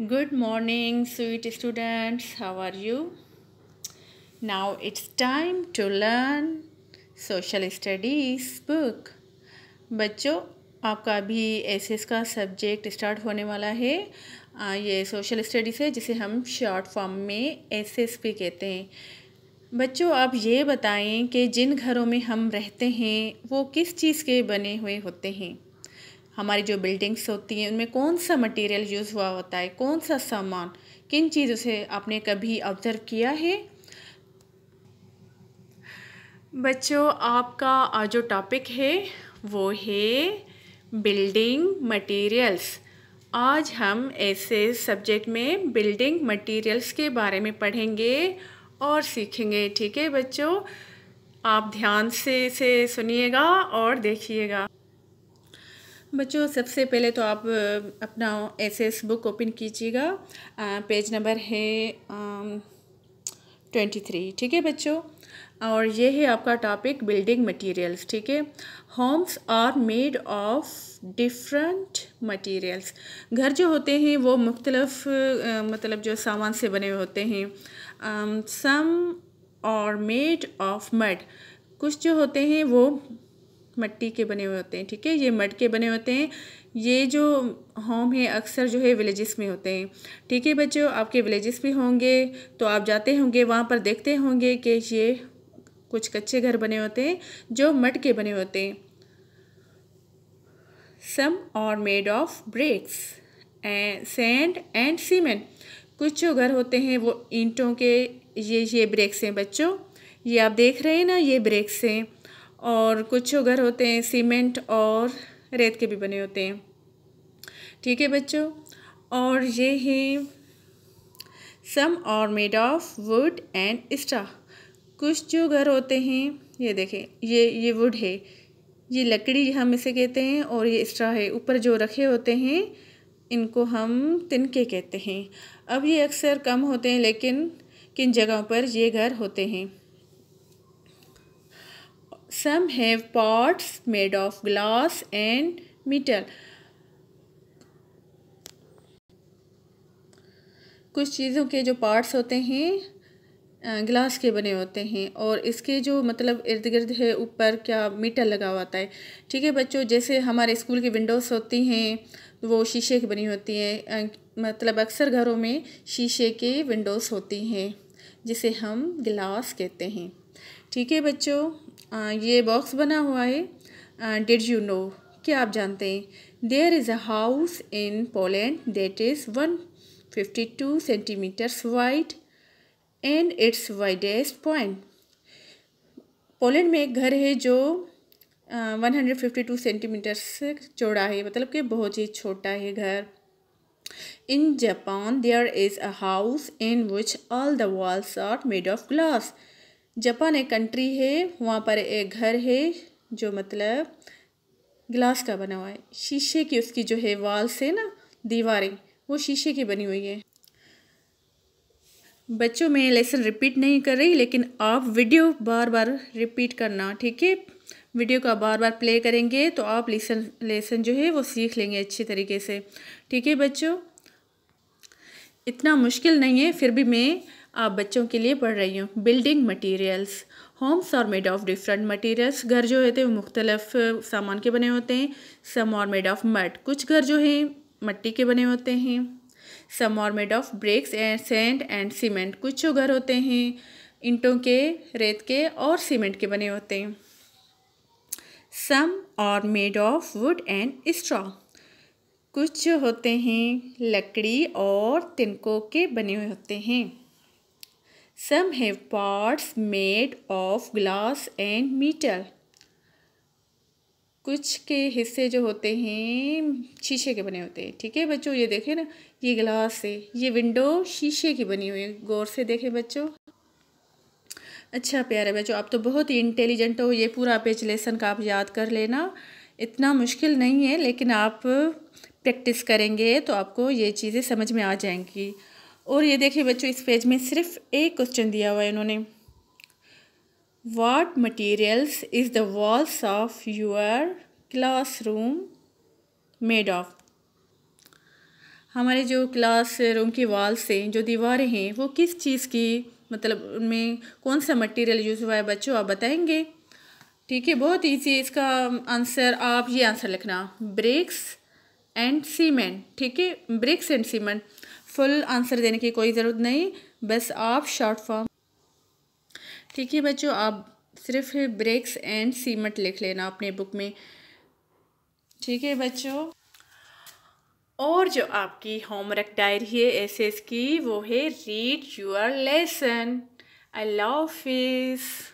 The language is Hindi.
Good morning, sweet students. How are you? Now it's time to learn social studies book. बच्चों आपका अभी एस एस का सब्जेक्ट स्टार्ट होने वाला है आ, ये सोशल स्टडीज़ है जिसे हम शॉर्ट फॉर्म में एस भी कहते हैं बच्चों आप ये बताएं कि जिन घरों में हम रहते हैं वो किस चीज़ के बने हुए होते हैं हमारी जो बिल्डिंग्स होती हैं उनमें कौन सा मटेरियल यूज़ हुआ होता है कौन सा सामान किन चीज़ों से आपने कभी ऑब्ज़र्व किया है बच्चों आपका जो टॉपिक है वो है बिल्डिंग मटेरियल्स आज हम ऐसे सब्जेक्ट में बिल्डिंग मटेरियल्स के बारे में पढ़ेंगे और सीखेंगे ठीक है बच्चों आप ध्यान से इसे सुनिएगा और देखिएगा बच्चों सबसे पहले तो आप अपना एस बुक ओपन कीजिएगा पेज नंबर है ट्वेंटी थ्री ठीक है बच्चों और ये है आपका टॉपिक बिल्डिंग मटेरियल्स ठीक है homes are made of different materials घर जो होते हैं वो मुख्तलफ मतलब जो सामान से बने हुए होते हैं some are made of mud कुछ जो होते हैं वो मट्टी के बने हुए होते हैं ठीक है ये मट के बने होते हैं ये जो होम है अक्सर जो है विलेजेस में होते हैं ठीक है बच्चों आपके विलेजेस भी होंगे तो आप जाते होंगे वहाँ पर देखते होंगे कि ये कुछ कच्चे घर बने होते हैं जो मट के बने होते हैं some are made of bricks and sand and cement कुछ जो घर होते हैं वो ईंटों के ये ये ब्रेक्स हैं बच्चों ये आप देख रहे हैं ना ये ब्रेक्स हैं और कुछ घर होते हैं सीमेंट और रेत के भी बने होते हैं ठीक है बच्चों और ये है some are made of wood and straw कुछ जो घर होते हैं ये देखें ये ये वुड है ये लकड़ी हम इसे कहते हैं और ये स्ट्रा है ऊपर जो रखे होते हैं इनको हम तिनके कहते हैं अब ये अक्सर कम होते हैं लेकिन किन जगहों पर ये घर होते हैं Some have pots made of glass and metal. कुछ चीज़ों के जो पार्ट्स होते हैं ग्लास के बने होते हैं और इसके जो मतलब इर्द गिर्द है ऊपर क्या मीटर लगा हुआ है ठीक है बच्चों जैसे हमारे स्कूल की विंडोज़ होती हैं वो शीशे की बनी होती हैं मतलब अक्सर घरों में शीशे के विंडोज़ होती हैं जिसे हम गिलास कहते हैं ठीक है बच्चों ये बॉक्स बना हुआ है डिड यू नो क्या आप जानते हैं there is a house in Poland that is one fifty two centimetres wide and it's widest point Poland में एक घर है जो one hundred fifty two centimetres चौड़ा है मतलब कि बहुत ही छोटा है घर in Japan there is a house in which all the walls are made of glass Japan एक कंट्री है वहाँ पर एक घर है जो मतलब ग्लास का बना हुआ है शीशे की उसकी जो है वाल्स है ना दीवारें वो शीशे की बनी हुई है बच्चों में लेसन रिपीट नहीं कर रही लेकिन आप वीडियो बार बार रिपीट करना ठीक है वीडियो का बार बार प्ले करेंगे तो आप लेसन लेसन जो है वो सीख लेंगे अच्छे तरीके से ठीक है बच्चों इतना मुश्किल नहीं है फिर भी मैं आप बच्चों के लिए पढ़ रही हूँ building materials homes are made of different materials घर जो होते हैं वो मुख्तलफ सामान के बने होते हैं सम और मेड ऑफ़ मट कुछ घर जो हैं मट्टी के बने होते हैं some are made of bricks and sand and cement कुछ जो घर होते हैं इंटों के रेत के और सीमेंट के बने होते हैं some are made of wood and straw कुछ जो होते हैं लकड़ी और तिनकों के बने हुए होते हैं Some have parts made of glass and metal. कुछ के हिस्से जो होते हैं शीशे के बने होते हैं ठीक है बच्चों ये देखें ना ये ग्लास है ये विंडो शीशे की बनी हुई है गौर से देखें बच्चों अच्छा प्यारे बच्चों आप तो बहुत ही इंटेलिजेंट हो ये पूरा पेज लेसन का आप याद कर लेना इतना मुश्किल नहीं है लेकिन आप प्रैक्टिस करेंगे तो आपको ये चीज़ें समझ में आ जाएंगी और ये देखिए बच्चों इस पेज में सिर्फ एक क्वेश्चन दिया हुआ है इन्होंने what materials is the walls of your classroom made of हमारे जो क्लास रूम की वॉल्स हैं जो दीवारें हैं वो किस चीज़ की मतलब उनमें कौन सा मटेरियल यूज़ हुआ है बच्चों आप बताएंगे ठीक है बहुत इजी इसका आंसर आप ये आंसर लिखना ब्रिक्स एंड सीमेंट ठीक है bricks and cement full answer देने की कोई ज़रूरत नहीं बस आप शॉर्ट फॉर्म ठीक है बच्चों आप सिर्फ ब्रेक्स एंड सीमट लिख लेना अपने बुक में ठीक है बच्चों और जो आपकी होमवर्क डायरी है एस की वो है read your lesson I love fish